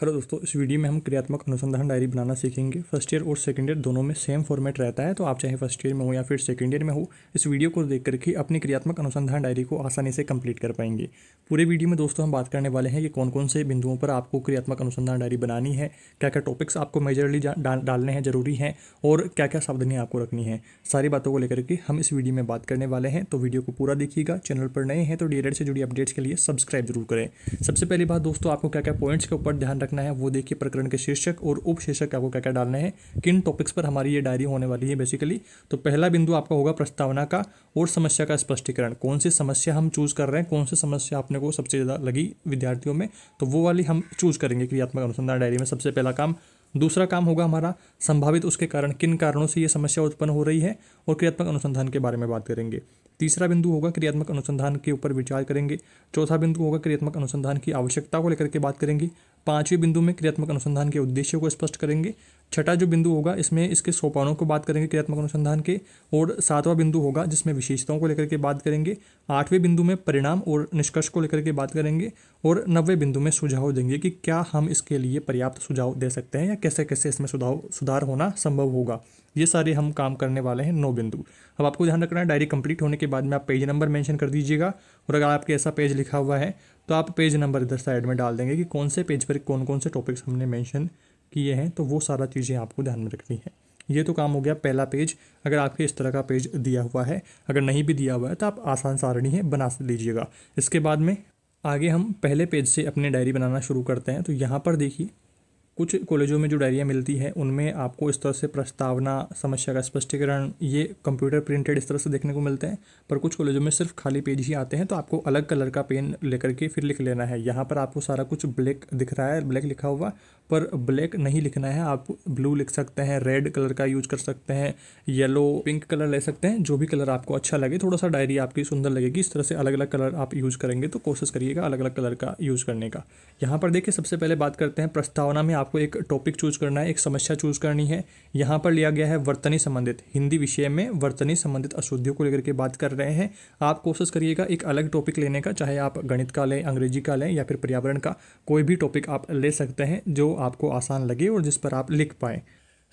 hello दोस्तों इस video में हम क्रियात्मक अनुसंधान डायरी बनाना सीखेंगे फर्स्ट ईयर और सेकंड ईयर दोनों में सेम फॉर्मेट रहता है तो आप चाहे फर्स्ट ईयर में हो या फिर सेकंड ईयर में हो इस वीडियो को देख करके अपनी क्रियात्मक अनुसंधान डायरी को आसानी से कंप्लीट कर पाएंगे पूरे वीडियो में दोस्तों हम बात करने वाले हैं कि कौन कौन से बिंदुओं पर आपको क्रियात्मक अनुसंधान डायरी बनानी है क्या क्या टॉपिक्स आपको मेजरली डालने हैं ज़रूरी हैं और क्या क्या सावधानियाँ आपको रखनी है सारी बातों को लेकर के हम इस वीडियो में बात करने वाले हैं तो वीडियो को पूरा देखिएगा चैनल पर नए हैं तो डी से जुड़ी अपडेट्स के लिए सब्सक्राइब जरूर करें सबसे पहली बात दोस्तों आपको क्या क्या पॉइंट्स के ऊपर ध्यान रखना है वो देखिए प्रकरण के शीर्षक और उप शीर्षक आपको क्या क्या डालने हैं किन टॉपिक्स पर हमारी ये डायरी होने वाली है बेसिकली तो पहला बिंदु आपका होगा प्रस्तावना का और समस्या का स्पष्टीकरण कौन सी समस्या हम चूज़ कर रहे हैं कौन सी समस्या आपने को सबसे ज़्यादा लगी विद्यार्थियों में तो वो वाली हम चूज़ करेंगे क्रियात्मक अनुसंधान डायरी में सबसे पहला काम दूसरा काम होगा हमारा संभावित उसके कारण किन कारणों से ये समस्या उत्पन्न हो रही है और क्रियात्मक अनुसंधान के बारे में बात करेंगे तीसरा बिंदु होगा क्रियात्मक अनुसंधान के ऊपर विचार करेंगे चौथा बिंदु होगा क्रियात्मक अनुसंधान की आवश्यकता को लेकर के बात करेंगे पांचवें बिंदु में क्रियात्मक अनुसंधान के उद्देश्य को स्पष्ट करेंगे छठा जो बिंदु होगा इसमें इसके सोपानों को बात करेंगे क्रियात्मक अनुसंधान के और सातवां बिंदु होगा जिसमें विशेषताओं को लेकर के बात करेंगे आठवें बिंदु में परिणाम और निष्कर्ष को लेकर के बात करेंगे और नबे बिंदु में सुझाव देंगे कि क्या हम इसके लिए पर्याप्त सुझाव दे सकते हैं या कैसे कैसे इसमें सुधाव सुधार होना संभव होगा ये सारे हम काम करने वाले हैं नौ बिंदु अब आपको ध्यान रखना है डायरी कंप्लीट होने के बाद में आप पेज नंबर मेंशन कर दीजिएगा और अगर आपके ऐसा पेज लिखा हुआ है तो आप पेज नंबर इधर साइड में डाल देंगे कि कौन से पेज पर कौन कौन से टॉपिक्स हमने मेंशन किए हैं तो वो सारा चीज़ें आपको ध्यान में रखनी है ये तो काम हो गया पहला पेज अगर आपके इस तरह का पेज दिया हुआ है अगर नहीं भी दिया हुआ है तो आप आसान सारणी है बना लीजिएगा इसके बाद में आगे हम पहले पेज से अपनी डायरी बनाना शुरू करते हैं तो यहाँ पर देखिए कुछ कॉलेजों में जो डायरियाँ मिलती हैं उनमें आपको इस तरह से प्रस्तावना समस्या का स्पष्टीकरण ये कंप्यूटर प्रिंटेड इस तरह से देखने को मिलते हैं पर कुछ कॉलेजों में सिर्फ खाली पेज ही आते हैं तो आपको अलग कलर का पेन लेकर के फिर लिख लेना है यहाँ पर आपको सारा कुछ ब्लैक दिख रहा है ब्लैक लिखा हुआ पर ब्लैक नहीं लिखना है आप ब्लू लिख सकते हैं रेड कलर का यूज कर सकते हैं येलो पिंक कलर ले सकते हैं जो भी कलर आपको अच्छा लगे थोड़ा सा डायरी आपकी सुंदर लगेगी इस तरह से अलग अलग कलर आप यूज़ करेंगे तो कोशिश करिएगा अलग अलग कलर का यूज़ करने का यहाँ पर देखिए सबसे पहले बात करते हैं प्रस्तावना में आपको एक टॉपिक चूज करना है एक समस्या चूज करनी है यहाँ पर लिया गया है वर्तनी संबंधित हिंदी विषय में वर्तनी संबंधित अशुद्धियों को लेकर के बात कर रहे हैं आप कोशिश करिएगा एक अलग टॉपिक लेने का चाहे आप गणित का लें अंग्रेजी का लें या फिर पर्यावरण का कोई भी टॉपिक आप ले सकते हैं जो आपको आसान लगे और जिस पर आप लिख पाएँ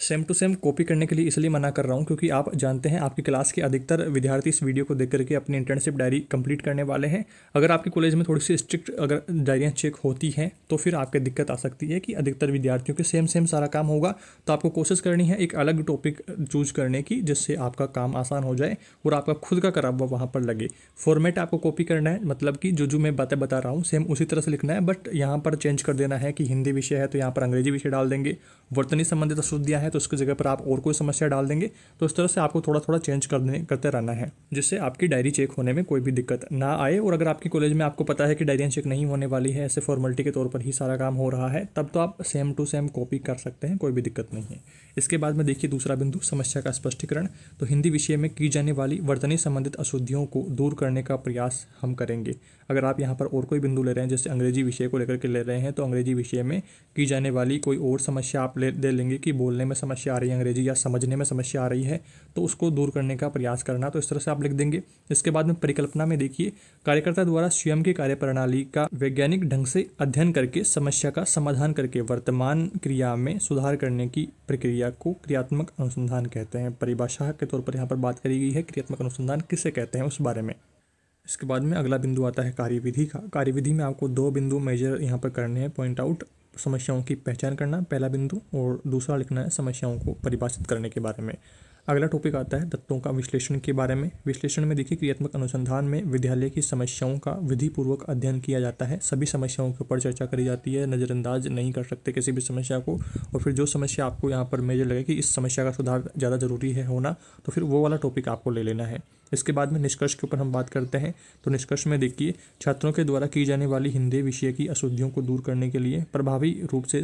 सेम टू सेम कॉपी करने के लिए इसलिए मना कर रहा हूँ क्योंकि आप जानते हैं आपकी क्लास के अधिकतर विद्यार्थी इस वीडियो को देख करके अपनी इंटर्नशिप डायरी कंप्लीट करने वाले हैं अगर आपके कॉलेज में थोड़ी सी स्ट्रिक्ट अगर डायरियाँ चेक होती हैं तो फिर आपके दिक्कत आ सकती है कि अधिकतर विद्यार्थियों के सेम सेम सारा काम होगा तो आपको कोशिश करनी है एक अलग टॉपिक चूज करने की जिससे आपका काम आसान हो जाए और आपका खुद का हुआ वहाँ पर लगे फॉर्मेट आपको कॉपी करना है मतलब कि जो जो मैं बातें बता रहा हूँ सेम उसी तरह से लिखना है बट यहाँ पर चेंज कर देना है कि हिंदी विषय है तो यहाँ पर अंग्रेजी विषय डाल देंगे वर्तनी संबंधित अशुद्धियाँ है तो उसकी जगह पर आप और कोई समस्या डाल देंगे तो इस तरह से आपको थोड़ा थोड़ा चेंज करने करते रहना है जिससे आपकी डायरी चेक होने में कोई भी दिक्कत ना आए और अगर आपके कॉलेज में आपको पता है कि डायरियाँ चेक नहीं होने वाली है ऐसे फॉर्मेलिटी के तौर पर ही सारा काम हो रहा है तब तो आप सेम टू सेम कॉपी कर सकते हैं कोई भी दिक्कत नहीं है इसके बाद में देखिए दूसरा बिंदु समस्या का स्पष्टीकरण तो हिंदी विषय में की जाने वाली वर्तनी संबंधित अशुद्धियों को दूर करने का प्रयास हम करेंगे अगर आप यहाँ पर और कोई बिंदु ले रहे हैं जैसे अंग्रेजी विषय को लेकर के ले रहे हैं तो अंग्रेजी विषय में की जाने वाली कोई और समस्या आप ले दे लेंगे कि बोलने में समस्या आ रही है अंग्रेजी या समझने में समस्या आ रही है तो उसको दूर करने का प्रयास करना तो इस तरह से आप लिख देंगे इसके बाद में परिकल्पना में देखिए कार्यकर्ता द्वारा स्वयं की कार्यप्रणाली का वैज्ञानिक ढंग से अध्ययन करके समस्या का समाधान करके वर्तमान क्रिया में सुधार करने की प्रक्रिया को क्रियात्मक अनुसंधान कहते हैं परिभाषा के तौर पर यहाँ पर बात करी गई है क्रियात्मक अनुसंधान किसे कहते हैं उस बारे में इसके बाद में अगला बिंदु आता है कार्यविधि का कार्यविधि में आपको दो बिंदु मेजर यहाँ पर करने हैं पॉइंट आउट समस्याओं की पहचान करना पहला बिंदु और दूसरा लिखना है समस्याओं को परिभाषित करने के बारे में अगला टॉपिक आता है तत्वों का विश्लेषण के बारे में विश्लेषण में देखिए क्रियात्मक अनुसंधान में विद्यालय की समस्याओं का विधिपूर्वक अध्ययन किया जाता है सभी समस्याओं के ऊपर चर्चा करी जाती है नज़रअंदाज नहीं कर सकते किसी भी समस्या को और फिर जो समस्या आपको यहाँ पर मेजर लगे कि इस समस्या का सुधार ज़्यादा ज़रूरी है होना तो फिर वो वाला टॉपिक आपको ले लेना है इसके बाद में निष्कर्ष के ऊपर हम बात करते हैं तो निष्कर्ष में देखिए छात्रों के द्वारा की जाने वाली हिंदी विषय की अशुद्धियों को दूर करने के लिए प्रभावी रूप से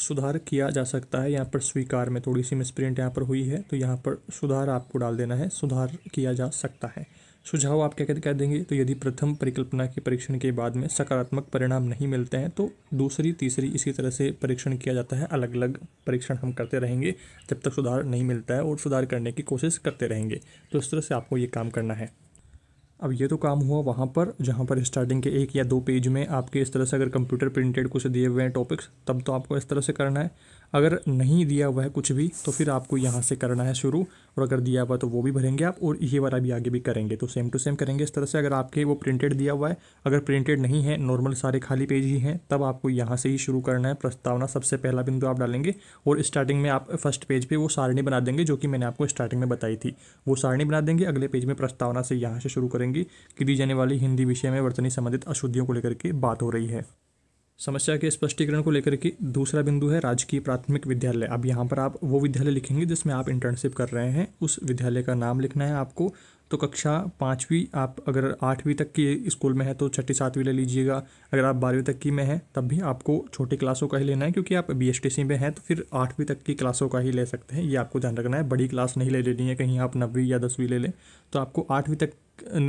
सुधार किया जा सकता है यहाँ पर स्वीकार में थोड़ी सी मिसप्रिंट यहाँ पर हुई है तो यहाँ पर सुधार आपको डाल देना है सुधार किया जा सकता है सुझाव आप क्या कह देंगे तो यदि प्रथम परिकल्पना के परीक्षण के बाद में सकारात्मक परिणाम नहीं मिलते हैं तो दूसरी तीसरी इसी तरह से परीक्षण किया जाता है अलग अलग परीक्षण हम करते रहेंगे जब तक सुधार नहीं मिलता है और सुधार करने की कोशिश करते रहेंगे तो इस तरह से आपको ये काम करना है अब ये तो काम हुआ वहाँ पर जहाँ पर स्टार्टिंग के एक या दो पेज में आपके इस तरह से अगर कंप्यूटर प्रिंटेड कुछ दिए हुए हैं टॉपिक्स तब तो आपको इस तरह से करना है अगर नहीं दिया हुआ है कुछ भी तो फिर आपको यहाँ से करना है शुरू और अगर दिया हुआ तो वो भी भरेंगे आप और ये वाला भी आगे भी करेंगे तो सेम टू सेम करेंगे इस तरह से अगर आपके वो प्रिंटेड दिया हुआ है अगर प्रिंटेड नहीं है नॉर्मल सारे खाली पेज ही हैं तब आपको यहाँ से ही शुरू करना है प्रस्तावना सबसे पहला बिंदु आप डालेंगे और स्टार्टिंग में आप फर्स्ट पेज पर पे वो सारणी बना देंगे जो कि मैंने आपको स्टार्टिंग में बताई थी वो सारणी बना देंगे अगले पेज में प्रस्तावना से यहाँ से शुरू करेंगे कि दी जाने वाली हिंदी विषय में वर्तनी संबंधित अशुद्धियों को लेकर के बात हो रही है समस्या के स्पष्टीकरण को लेकर के दूसरा बिंदु है राजकीय प्राथमिक विद्यालय अब यहाँ पर आप वो विद्यालय लिखेंगे जिसमें आप इंटर्नशिप कर रहे हैं उस विद्यालय का नाम लिखना है आपको तो कक्षा पाँचवीं आप अगर आठवीं तक की स्कूल में है तो छठी सातवीं ले लीजिएगा अगर आप बारहवीं तक की में हैं तब भी आपको छोटी क्लासों का ही लेना है क्योंकि आप बी में हैं तो फिर आठवीं तक की क्लासों का ही ले सकते हैं ये आपको ध्यान रखना है बड़ी क्लास नहीं ले लेनी है कहीं आप नवीं या दसवीं ले लें तो आपको आठवीं तक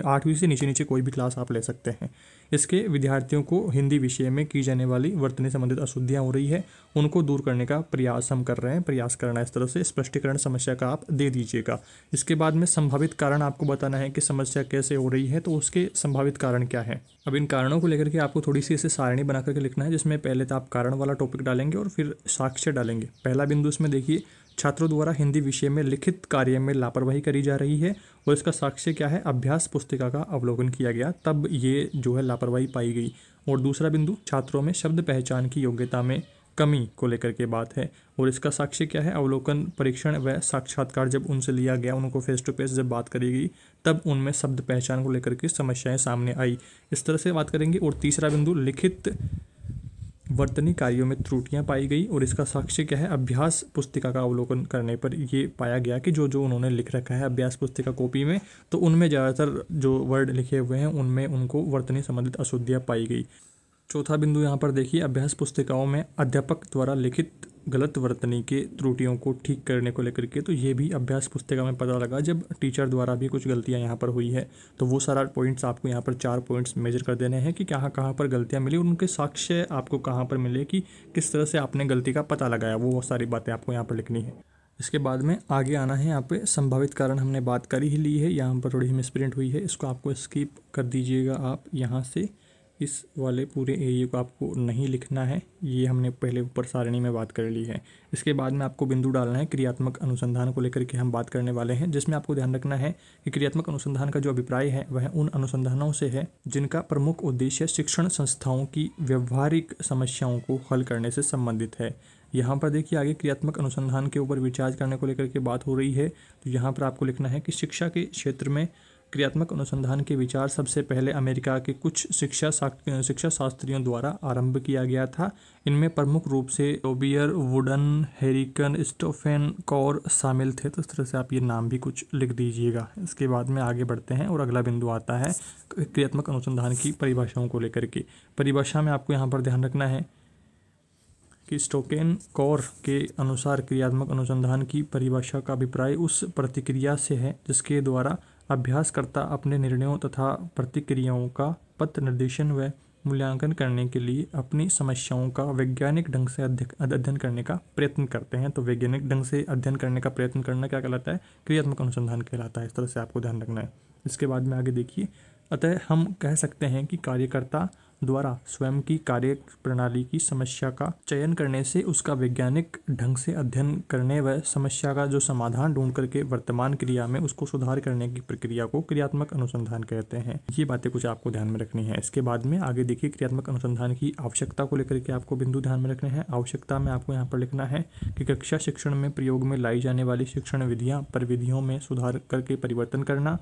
आठवीं से नीचे नीचे कोई भी क्लास आप ले सकते हैं इसके विद्यार्थियों को हिंदी विषय में की जाने वाली वर्तनी संबंधित अशुद्धियाँ हो रही है उनको दूर करने का प्रयास हम कर रहे हैं प्रयास करना इस तरह से स्पष्टीकरण समस्या का आप दे दीजिएगा इसके बाद में संभावित कारण आपको बताना है कि समस्या कैसे हो रही है तो उसके संभावित कारण क्या है अब इन कारणों को लेकर के आपको थोड़ी सी इसे सारणी बना करके लिखना है जिसमें पहले तो आप कारण वाला टॉपिक डालेंगे और फिर साक्ष्य डालेंगे पहला बिंदु इसमें देखिए छात्रों द्वारा हिंदी विषय में लिखित कार्य में लापरवाही करी जा रही है और इसका साक्ष्य क्या है अभ्यास पुस्तिका का अवलोकन किया गया तब ये जो है लापरवाही पाई गई और दूसरा बिंदु छात्रों में शब्द पहचान की योग्यता में कमी को लेकर के बात है और इसका साक्ष्य क्या है अवलोकन परीक्षण व साक्षात्कार जब उनसे लिया गया उनको फेस टू फेस जब बात करी गई तब उनमें शब्द पहचान को लेकर के समस्याएं सामने आई इस तरह से बात करेंगे और तीसरा बिंदु लिखित वर्तनी कार्यों में त्रुटियां पाई गई और इसका साक्ष्य क्या है अभ्यास पुस्तिका का अवलोकन करने पर ये पाया गया कि जो जो उन्होंने लिख रखा है अभ्यास पुस्तिका कॉपी में तो उनमें ज़्यादातर जो वर्ड लिखे हुए हैं उनमें उनको वर्तनी संबंधित अशुद्धियाँ पाई गई चौथा बिंदु यहाँ पर देखिए अभ्यास पुस्तिकाओं में अध्यापक द्वारा लिखित गलत वर्तनी के त्रुटियों को ठीक करने को लेकर के तो ये भी अभ्यास पुस्तिका में पता लगा जब टीचर द्वारा भी कुछ गलतियाँ यहाँ पर हुई है तो वो सारा पॉइंट्स आपको यहाँ पर चार पॉइंट्स मेजर कर देने हैं कि कहाँ कहाँ पर गलतियाँ मिली और उनके साक्ष्य आपको कहाँ पर मिले कि किस तरह से आपने गलती का पता लगाया वो सारी बातें आपको यहाँ पर लिखनी है इसके बाद में आगे आना है यहाँ पे संभावित कारण हमने बात कर ही ली है यहाँ पर थोड़ी मिसप्रिंट हुई है इसको आपको स्किप कर दीजिएगा आप यहाँ से इस वाले पूरे एरिए को आपको नहीं लिखना है ये हमने पहले ऊपर सारणी में बात कर ली है इसके बाद में आपको बिंदु डालना है क्रियात्मक अनुसंधान को लेकर के हम बात करने वाले हैं जिसमें आपको ध्यान रखना है कि क्रियात्मक अनुसंधान का जो अभिप्राय है वह उन अनुसंधानों से है जिनका प्रमुख उद्देश्य शिक्षण संस्थाओं की व्यवहारिक समस्याओं को हल करने से संबंधित है यहाँ पर देखिए आगे क्रियात्मक अनुसंधान के ऊपर विचार करने को लेकर के बात हो रही है तो यहाँ पर आपको लिखना है कि शिक्षा के क्षेत्र में क्रियात्मक अनुसंधान के विचार सबसे पहले अमेरिका के कुछ शिक्षा शिक्षा शास्त्रियों द्वारा आरंभ किया गया था इनमें प्रमुख रूप से ओबियर वुडन हेरिकन स्टोफेन कौर शामिल थे तो इस तरह से आप ये नाम भी कुछ लिख दीजिएगा इसके बाद में आगे बढ़ते हैं और अगला बिंदु आता है क्रियात्मक अनुसंधान की परिभाषाओं को लेकर के परिभाषा में आपको यहाँ पर ध्यान रखना है कि स्टोकेन कौर के अनुसार क्रियात्मक अनुसंधान की परिभाषा का अभिप्राय उस प्रतिक्रिया से है जिसके द्वारा अभ्यासकर्ता अपने निर्णयों तथा प्रतिक्रियाओं का पथ निर्देशन व मूल्यांकन करने के लिए अपनी समस्याओं का वैज्ञानिक ढंग से अध्ययन करने का प्रयत्न करते हैं तो वैज्ञानिक ढंग से अध्ययन करने का प्रयत्न करना क्या कहलाता है क्रियात्मक अनुसंधान कहलाता है इस तरह से आपको ध्यान रखना है इसके बाद में आगे देखिए अतः हम कह सकते हैं कि कार्यकर्ता द्वारा स्वयं की कार्य प्रणाली की समस्या का चयन करने से उसका वैज्ञानिक ढंग से अध्ययन करने व समस्या का जो समाधान ढूंढ करके वर्तमान क्रिया में उसको सुधार करने की प्रक्रिया को क्रियात्मक अनुसंधान कहते हैं ये बातें कुछ आपको ध्यान में रखनी है इसके बाद में आगे देखिए क्रियात्मक अनुसंधान की आवश्यकता को लेकर के आपको बिंदु ध्यान में रखने हैं आवश्यकता में आपको यहाँ पर लिखना है कि कक्षा शिक्षण में प्रयोग में लाई जाने वाली शिक्षण विधियाँ प्रविधियों में सुधार करके परिवर्तन करना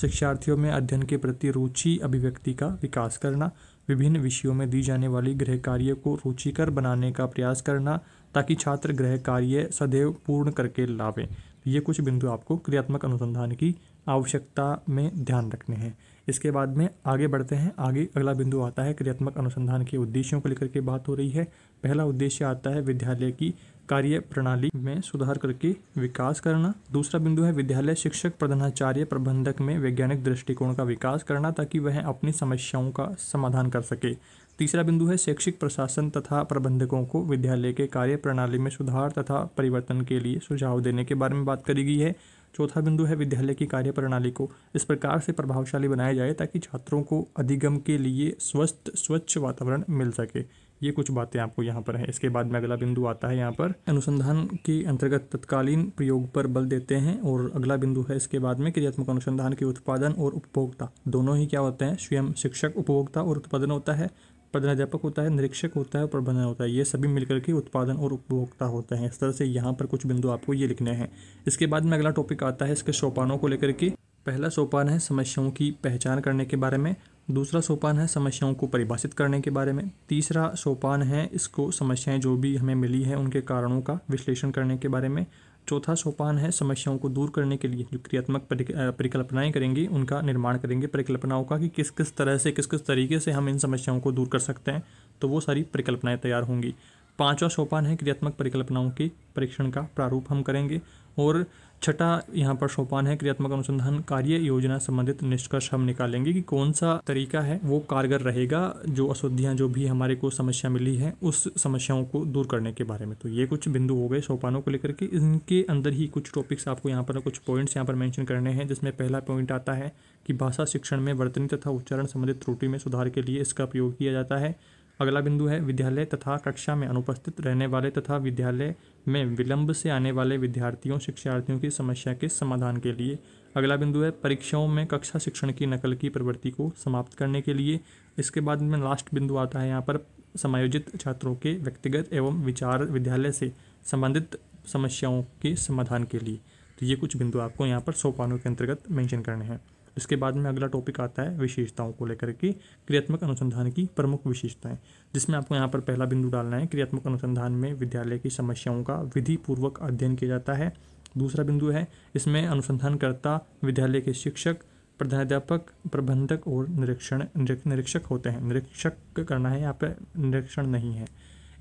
शिक्षार्थियों में अध्ययन के प्रति रुचि अभिव्यक्ति का विकास करना विभिन्न विषयों में दी जाने वाली गृह कार्य को रुचिकर बनाने का प्रयास करना ताकि छात्र गृह कार्य सदैव पूर्ण करके लावें ये कुछ बिंदु आपको क्रियात्मक अनुसंधान की आवश्यकता में ध्यान रखने हैं इसके बाद में आगे बढ़ते हैं आगे अगला बिंदु आता है क्रियात्मक अनुसंधान के उद्देश्यों को लेकर के बात हो रही है पहला उद्देश्य आता है विद्यालय की कार्य प्रणाली में सुधार करके विकास करना दूसरा बिंदु है विद्यालय शिक्षक प्रधानाचार्य प्रबंधक में वैज्ञानिक दृष्टिकोण का विकास करना ताकि वह अपनी समस्याओं का समाधान कर सके तीसरा बिंदु है शैक्षिक प्रशासन तथा प्रबंधकों को विद्यालय के कार्य प्रणाली में सुधार तथा परिवर्तन के लिए सुझाव देने के बारे में बात करी गई है चौथा बिंदु है विद्यालय की कार्य प्रणाली को इस प्रकार से प्रभावशाली बनाया जाए ताकि छात्रों को अधिगम के लिए स्वस्थ स्वच्छ वातावरण मिल सके ये कुछ बातें आपको यहाँ पर हैं इसके बाद में अगला बिंदु आता है यहाँ पर अनुसंधान के अंतर्गत तत्कालीन प्रयोग पर बल देते हैं और अगला बिंदु है इसके बाद में क्रियात्मक अनुसंधान के उत्पादन और उपभोक्ता दोनों ही क्या होते हैं स्वयं शिक्षक उपभोक्ता और उत्पादन होता है प्रधानाध्यापक होता है निरीक्षक होता है और प्रबंधन होता है ये सभी मिलकर के उत्पादन और उपभोक्ता होते हैं इस तरह से यहाँ पर कुछ बिंदु आपको ये लिखने हैं इसके बाद में अगला टॉपिक आता है इसके सोपानों को लेकर के पहला सोपान है समस्याओं की पहचान करने के बारे में दूसरा सोपान है समस्याओं को परिभाषित करने के बारे में तीसरा सोपान है इसको समस्याएं जो भी हमें मिली हैं उनके कारणों का विश्लेषण करने के बारे में चौथा सोपान है समस्याओं को दूर करने के लिए जो क्रियात्मक परिकल्पनाएं करेंगी उनका निर्माण करेंगे परिकल्पनाओं का कि किस किस तरह से किस किस तरीके से हम इन समस्याओं को दूर कर सकते हैं तो वो सारी परिकल्पनाएं तैयार होंगी पांचवा सोपान है क्रियात्मक परिकल्पनाओं की परीक्षण का प्रारूप हम करेंगे और छठा यहाँ पर सोपान है क्रियात्मक अनुसंधान कार्य योजना संबंधित निष्कर्ष हम निकालेंगे कि कौन सा तरीका है वो कारगर रहेगा जो अशुद्धियाँ जो भी हमारे को समस्या मिली है उस समस्याओं को दूर करने के बारे में तो ये कुछ बिंदु हो गए सोपानों को लेकर के इनके अंदर ही कुछ टॉपिक्स आपको यहाँ पर कुछ पॉइंट्स यहाँ पर मैंशन करने हैं जिसमें पहला पॉइंट आता है कि भाषा शिक्षण में वर्तनी तथा उच्चारण संबंधित त्रुटि में सुधार के लिए इसका प्रयोग किया जाता है अगला बिंदु है विद्यालय तथा कक्षा में अनुपस्थित रहने वाले तथा विद्यालय में विलंब से आने वाले विद्यार्थियों शिक्षार्थियों की समस्या के समाधान के लिए अगला बिंदु है परीक्षाओं में कक्षा शिक्षण की नकल की प्रवृत्ति को समाप्त करने के लिए इसके बाद में लास्ट बिंदु आता है यहाँ पर समायोजित छात्रों के व्यक्तिगत एवं विचार विद्यालय से संबंधित समस्याओं के समाधान के लिए तो ये कुछ बिंदु आपको यहाँ पर सोपानों के अंतर्गत मेंशन करने हैं इसके बाद में अगला टॉपिक आता है विशेषताओं को लेकर के क्रियात्मक अनुसंधान की प्रमुख विशेषताएं जिसमें आपको यहाँ पर पहला बिंदु डालना है क्रियात्मक अनुसंधान में विद्यालय की समस्याओं का विधि पूर्वक अध्ययन किया जाता है दूसरा बिंदु है इसमें अनुसंधानकर्ता विद्यालय के शिक्षक प्रधाध्यापक प्रबंधक और निरीक्षण निरीक्षक होते हैं निरीक्षक करना है यहाँ पर निरीक्षण नहीं है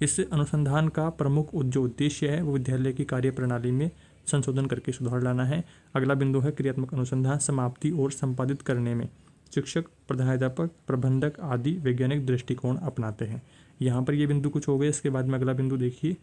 इस अनुसंधान का प्रमुख जो उद्देश्य है वो विद्यालय की कार्यप्रणाली में संशोधन करके सुधार लाना है अगला बिंदु है क्रियात्मक अनुसंधान समाप्ति और संपादित करने में शिक्षक प्रधानाध्यापक प्रबंधक आदि वैज्ञानिक दृष्टिकोण अपनाते हैं यहाँ पर ये बिंदु कुछ हो गए इसके बाद में अगला बिंदु देखिए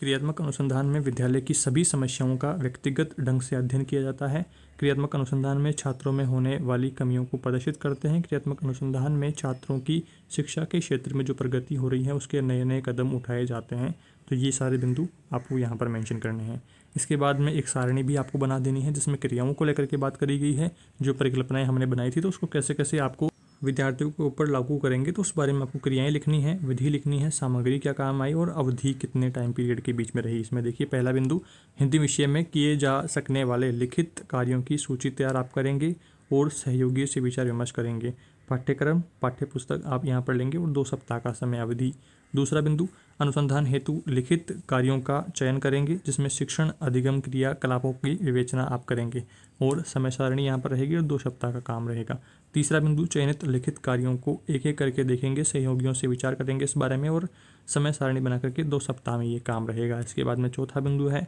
क्रियात्मक अनुसंधान में विद्यालय की सभी समस्याओं का व्यक्तिगत ढंग से अध्ययन किया जाता है क्रियात्मक अनुसंधान में छात्रों में होने वाली कमियों को प्रदर्शित करते हैं क्रियात्मक अनुसंधान में छात्रों की शिक्षा के क्षेत्र में जो प्रगति हो रही है उसके नए नए कदम उठाए जाते हैं तो ये सारे बिंदु आपको यहाँ पर मेंशन करने हैं इसके बाद में एक सारणी भी आपको बना देनी है जिसमें क्रियाओं को लेकर के बात करी गई है जो परिकल्पनाएं हमने बनाई थी तो उसको कैसे कैसे आपको विद्यार्थियों के ऊपर लागू करेंगे तो उस बारे में आपको क्रियाएं लिखनी है विधि लिखनी है सामग्री क्या काम आई और अवधि कितने टाइम पीरियड के बीच में रही इसमें देखिए पहला बिंदु हिंदी विषय में किए जा सकने वाले लिखित कार्यों की सूची तैयार आप करेंगे और सहयोगियों से विचार विमर्श करेंगे पाठ्यक्रम पाठ्यपुस्तक आप यहाँ पर लेंगे और दो सप्ताह का समय अवधि दूसरा बिंदु अनुसंधान हेतु लिखित कार्यों का चयन करेंगे जिसमें शिक्षण अधिगम क्रियाकलापों की विवेचना आप करेंगे और समय सारणी यहाँ पर रहेगी और दो सप्ताह का काम रहेगा तीसरा बिंदु चयनित लिखित कार्यों को एक एक करके देखेंगे सहयोगियों से विचार करेंगे इस बारे में और समय सारणी बना करके दो सप्ताह में ये काम रहेगा इसके बाद में चौथा बिंदु है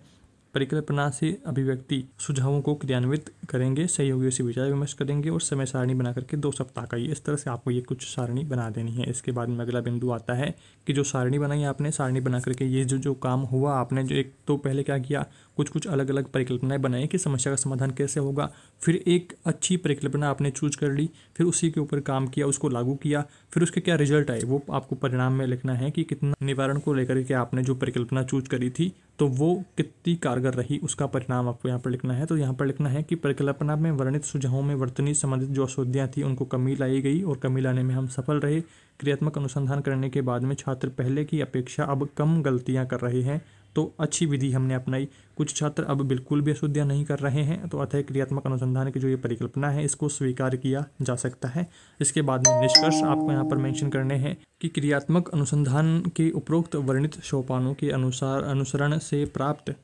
परिकल्पना से अभिव्यक्ति सुझावों को क्रियान्वित करेंगे सहयोगियों से विचार विमर्श करेंगे और समय सारणी बना करके दो सप्ताह का ये इस तरह से आपको ये कुछ सारणी बना देनी है इसके बाद में अगला बिंदु आता है कि जो सारणी बनाई आपने सारणी बना करके ये जो जो काम हुआ आपने जो एक तो पहले क्या किया कुछ कुछ अलग अलग परिकल्पनाएं बनाई कि समस्या का समाधान कैसे होगा फिर एक अच्छी परिकल्पना आपने चूज कर ली फिर उसी के ऊपर काम किया उसको लागू किया फिर उसके क्या रिजल्ट आए वो आपको परिणाम में लिखना है कि कितना निवारण को लेकर के आपने जो परिकल्पना चूज करी थी तो वो कितनी कारगर रही उसका परिणाम आपको यहाँ पर लिखना है तो यहाँ पर लिखना है कि परिकल्पना में वर्णित सुझावों में वर्तनी संबंधित जो अशुद्धियाँ थी उनको कमी लाई गई और कमी लाने में हम सफल रहे क्रियात्मक अनुसंधान करने के बाद में छात्र पहले की अपेक्षा अब कम गलतियाँ कर रहे हैं तो अच्छी विधि हमने अपनाई कुछ छात्र अब बिल्कुल भी अशुद्धियाँ नहीं कर रहे हैं तो अतः क्रियात्मक अनुसंधान की जो ये परिकल्पना है इसको स्वीकार किया जा सकता है इसके बाद में निष्कर्ष आपको यहाँ पर मेंशन करने हैं कि क्रियात्मक अनुसंधान के उपरोक्त वर्णित सोपानों के अनुसार अनुसरण से प्राप्त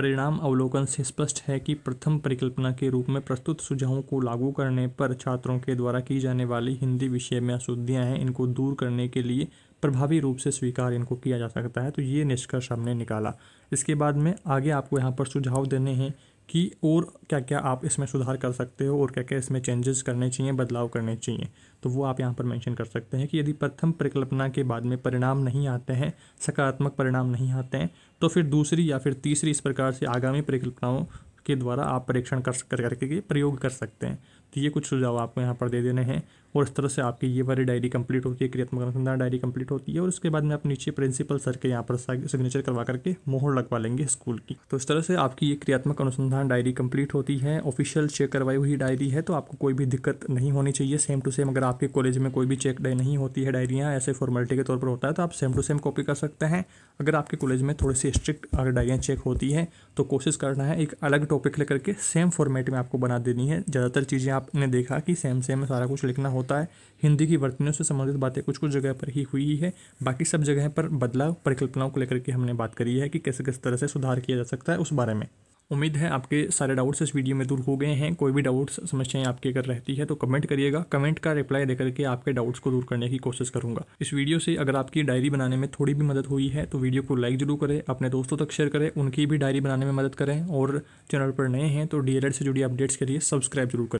परिणाम अवलोकन से स्पष्ट है कि प्रथम परिकल्पना के रूप में प्रस्तुत सुझावों को लागू करने पर छात्रों के द्वारा की जाने वाली हिंदी विषय में अशुद्धियाँ हैं इनको दूर करने के लिए प्रभावी रूप से स्वीकार इनको किया जा सकता है तो ये निष्कर्ष हमने निकाला इसके बाद में आगे आपको यहाँ पर सुझाव देने हैं कि और क्या क्या आप इसमें सुधार कर सकते हो और क्या क्या इसमें चेंजेस करने चाहिए बदलाव करने चाहिए तो वो आप यहाँ पर मेंशन कर सकते हैं कि यदि प्रथम परिकल्पना के बाद में परिणाम नहीं आते हैं सकारात्मक परिणाम नहीं आते हैं तो फिर दूसरी या फिर तीसरी इस प्रकार से आगामी परिकल्पनाओं के द्वारा आप परीक्षण कर करके प्रयोग कर सकते हैं तो ये कुछ सुझाव आपको यहाँ पर दे देने हैं और इस तरह से आपकी ये वाली डायरी कंप्लीट होती है क्रियात्मक अनुसंधान डायरी कंप्लीट होती है और उसके बाद में आप नीचे प्रिंसिपल सर के यहाँ पर सिग्नेचर करवा करके मोहर लगवा लेंगे स्कूल की तो इस तरह से आपकी ये क्रियात्मक अनुसंधान डायरी कंप्लीट होती है ऑफिशियल चेक करवाई हुई डायरी है तो आपको कोई भी दिक्कत नहीं होनी चाहिए सेम टू सेम अगर आपके कॉलेज में कोई भी चेक नहीं होती है डायरियाँ ऐसे फॉर्मेलिटी के तौर पर होता है तो आप सेम टू सेम कॉपी कर सकते हैं अगर आपके कॉलेज में थोड़ी सी स्ट्रिक्ट अगर डायरियाँ चेक होती हैं तो कोशिश करना है एक अलग टॉपिक लेकर के सेम फॉर्मेट में आपको बना देनी है ज़्यादातर चीज़ें आप आपने देखा कि सेम सेम में सारा कुछ लिखना होता है हिंदी की वर्तनियों से संबंधित बातें कुछ कुछ जगह पर ही हुई है बाकी सब जगह पर बदलाव परिकल्पनाओं को लेकर के हमने बात करी है कि कैसे किस तरह से सुधार किया जा सकता है उस बारे में उम्मीद है आपके सारे डाउट्स इस वीडियो में दूर हो गए हैं कोई भी डाउट्स समस्याएं आपकी अगर रहती है तो कमेंट करिएगा कमेंट का रिप्लाई देकर के आपके डाउट्स को दूर करने की कोशिश करूंगा इस वीडियो से अगर आपकी डायरी बनाने में थोड़ी भी मदद हुई है तो वीडियो को लाइक जरूर करें अपने दोस्तों तक शेयर करें उनकी भी डायरी बनाने में मदद करें और चैनल पर नए हैं तो डी से जुड़ी अपडेट्स के लिए सब्सक्राइब जरूर करें